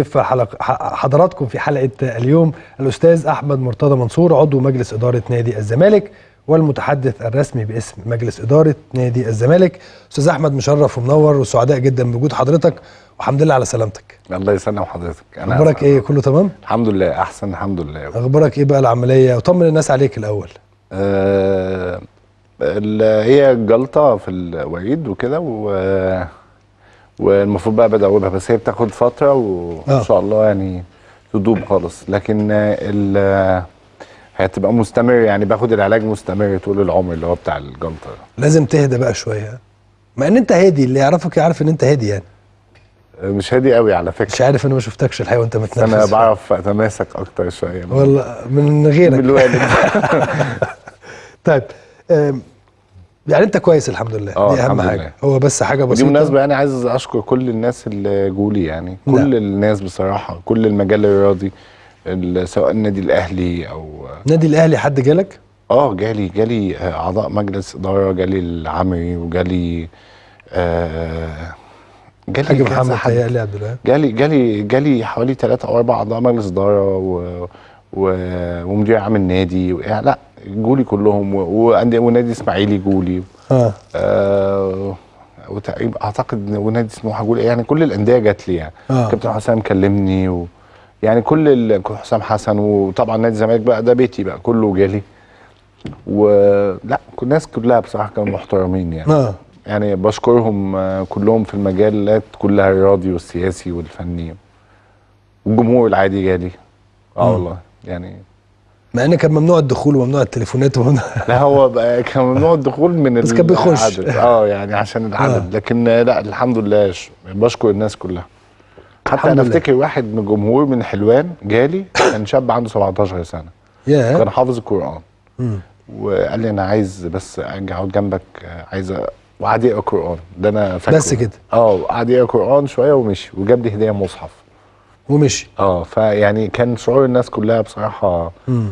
ضيف حضراتكم في حلقه اليوم الاستاذ احمد مرتضى منصور عضو مجلس اداره نادي الزمالك والمتحدث الرسمي باسم مجلس اداره نادي الزمالك استاذ احمد مشرف ومنور وسعداء جدا بوجود حضرتك والحمد لله على سلامتك الله يسلم حضرتك انا اخبارك ايه كله تمام الحمد لله احسن الحمد لله اخبارك ايه بقى العمليه وطمن الناس عليك الاول آه هي جلطه في الوعيد وكده و والمفروض بقى بدوبها بس هي بتاخد فتره وان آه. شاء الله يعني تدوب خالص لكن ال هتبقى مستمر يعني باخد العلاج مستمر طول العمر اللي هو بتاع الجلطه لازم تهدى بقى شويه مع ان انت هادي اللي يعرفك يعرف ان انت هادي يعني مش هادي قوي على فكره مش عارف انا ما شفتكش الحقيقه وانت متنفس انا بعرف اتماسك اكتر شويه والله من غيرك من الوالد طيب يعني انت كويس الحمد لله اه، دي اهم حاجه لله. هو بس حاجه بسيطه بالمناسبه يعني عايز اشكر كل الناس اللي جولي يعني نعم. كل لا. الناس بصراحه كل المجال الرياضي سواء النادي الاهلي او النادي الاهلي حد جالك اه جالي جالي آه، اعضاء مجلس اداره جالي العمري وجالي آه جالي حاج محمد عبد الوهاب جالي جالي جالي حوالي ثلاثة او اربع اعضاء مجلس اداره و ومدير عام النادي يعني لا جولي كلهم ونادي اسماعيلي جولي اه, آه وتقريبا اعتقد ونادي سموحه جولي إيه، يعني كل الانديه جات لي يعني آه. كابتن حسام كلمني و يعني كل ال... حسام حسن وطبعا نادي الزمالك بقى ده بيتي بقى كله جالي ولا الناس كلها بصراحه كانوا محترمين يعني آه. يعني بشكرهم آه، كلهم في المجالات كلها الرياضي والسياسي والفني والجمهور العادي جالي اه والله يعني مع ان كان ممنوع الدخول وممنوع التليفونات وممنوع لا هو بقى كان ممنوع الدخول من بس كان بيخش اه يعني عشان العدد آه. لكن لا الحمد لله بشكر الناس كلها حتى انا افتكر واحد من جمهور من حلوان جالي كان شاب عنده 17 سنه yeah. كان حافظ القران وقال لي انا عايز بس اجي اقعد جنبك عايز وقعد يقرا قران ده انا فاكره بس كده اه قعد يقرا قران شويه ومشي وجاب لي هديه مصحف ومشي اه فيعني كان شعور الناس كلها بصراحه مم.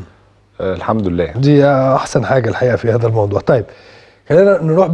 آه، الحمد لله دي احسن حاجه الحقيقه في هذا الموضوع طيب خلينا نروح